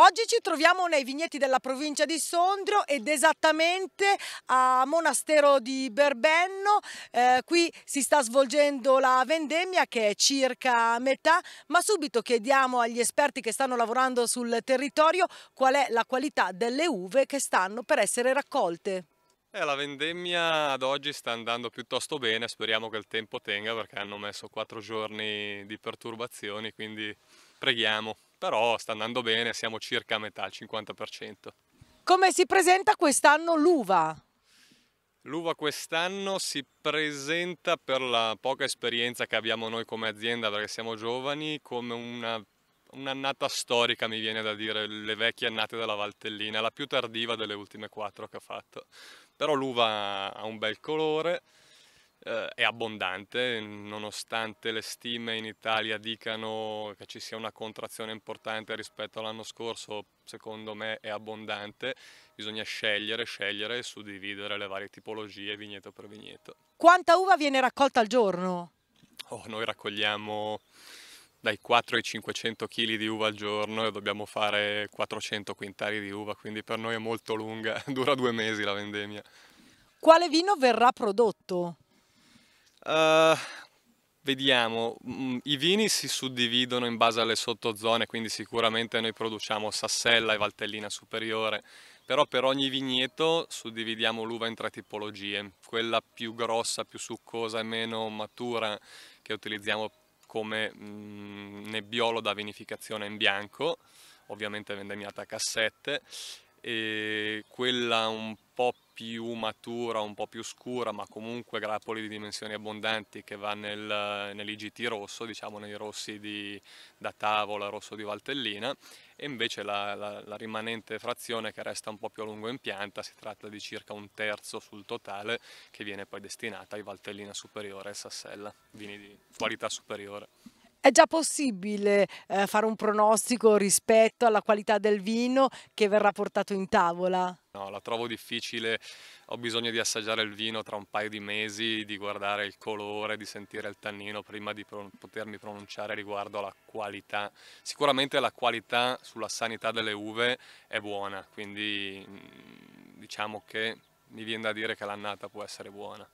Oggi ci troviamo nei vigneti della provincia di Sondrio ed esattamente a Monastero di Berbenno. Eh, qui si sta svolgendo la vendemmia che è circa metà, ma subito chiediamo agli esperti che stanno lavorando sul territorio qual è la qualità delle uve che stanno per essere raccolte. Eh, la vendemmia ad oggi sta andando piuttosto bene, speriamo che il tempo tenga perché hanno messo quattro giorni di perturbazioni, quindi preghiamo però sta andando bene, siamo circa a metà, al 50%. Come si presenta quest'anno l'uva? L'uva quest'anno si presenta per la poca esperienza che abbiamo noi come azienda, perché siamo giovani, come una un'annata storica mi viene da dire, le vecchie annate della Valtellina, la più tardiva delle ultime quattro che ho fatto. Però l'uva ha un bel colore, eh, è abbondante, nonostante le stime in Italia dicano che ci sia una contrazione importante rispetto all'anno scorso, secondo me è abbondante, bisogna scegliere, scegliere e suddividere le varie tipologie vigneto per vigneto. Quanta uva viene raccolta al giorno? Oh, noi raccogliamo dai 4 ai 500 kg di uva al giorno e dobbiamo fare 400 quintali di uva, quindi per noi è molto lunga, dura due mesi la vendemmia. Quale vino verrà prodotto? Uh, vediamo, mm, i vini si suddividono in base alle sottozone, quindi sicuramente noi produciamo Sassella e Valtellina superiore, però per ogni vigneto suddividiamo l'uva in tre tipologie, quella più grossa, più succosa e meno matura che utilizziamo come mh, mm, nebbiolo da vinificazione in bianco, ovviamente vendemmiata a cassette, e quella un po' più matura, un po' più scura, ma comunque grappoli di dimensioni abbondanti che va nel, nell'IGT rosso, diciamo nei rossi di, da tavola, rosso di Valtellina, e invece la, la, la, rimanente frazione che resta un po' più a lungo in pianta, si tratta di circa un terzo sul totale, che viene poi destinata ai Valtellina superiore e Sassella, vini di qualità superiore. È già possibile eh, fare un pronostico rispetto alla qualità del vino che verrà portato in tavola? No, la trovo difficile, ho bisogno di assaggiare il vino tra un paio di mesi, di guardare il colore, di sentire il tannino prima di pro potermi pronunciare riguardo alla qualità. Sicuramente la qualità sulla sanità delle uve è buona, quindi mm, diciamo che mi viene da dire che l'annata può essere buona.